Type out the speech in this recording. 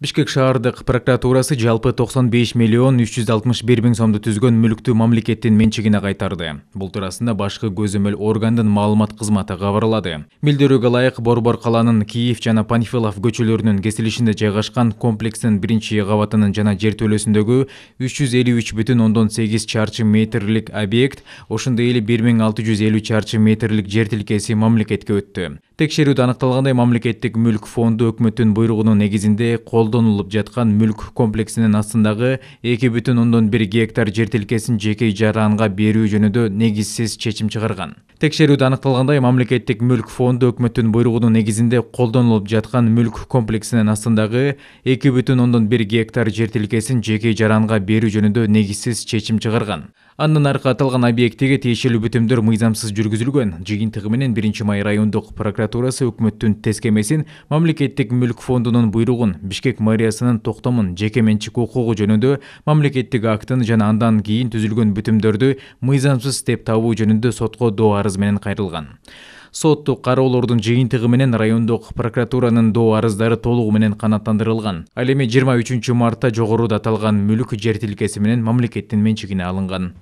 бишкек шаардык прокуратурасы жалпы 95 миллион 361 миң сомду түзгөн мүлктү мамлекеттин менчигине кайтарды бул туурасында башкы көзөмөл органдын маалымат кызматы кабарлады билдирүүгө ылайык борбор калаанын киев жана панфилов көчөлөрүнүн кесилишинде жайгашкан комплекстин биринчи кабатынын жана жер төлөсүндөгү үч бүтүн ондон сегиз чарчы метрлик объект ошондой эле 1650 чарчы метрлик жер тилкеси мамлекетке өттү текшерүүдө аныкталгандай мамлекеттик мүлк фонду өкмөттүн буйругунун негизинде колдонулуп жаткан мүлк комплексинин астындагы эки бүтүн ондон бир гектар жер тилкесин жеке жаранга берүү жөнүндө негизсиз чечим чыгарган текшерүүдө аныкталгандай мамлекеттик мүлк фонду өкмөттүн буйругунун негизинде колдонулуп жаткан мүлк комплексинин астындагы эки бүтүн ондон бир гектар жер тилкесин жеке жаранга берүү жөнүндө негизсиз чечим чыгарган андан аркы аталган объекттеги тиешелүү бүтүмдөр мыйзамсыз жүргүзүлгөн жыйынтыгы менен биринчи май райондук прокуратурасы өкмөттүн тескемесин мамлекеттик мүлк фондунун буйругун бишкек мэриясынын токтомун жеке менчик укугу жөнүндө мамлекеттик актын жана андан кийин түзүлгөн бүтүмдөрдү мыйзамсыз деп табуу жөнүндө сотко доо арыз менен кайрылган соттук кароолордун жыйынтыгы менен райондук прокуратуранын доо арыздары толугу менен канааттандырылган ал эми жыйырма үчүнчү мартта жогоруда аталган мүлк жер тилкеси менен мамлекеттин менчигине алынган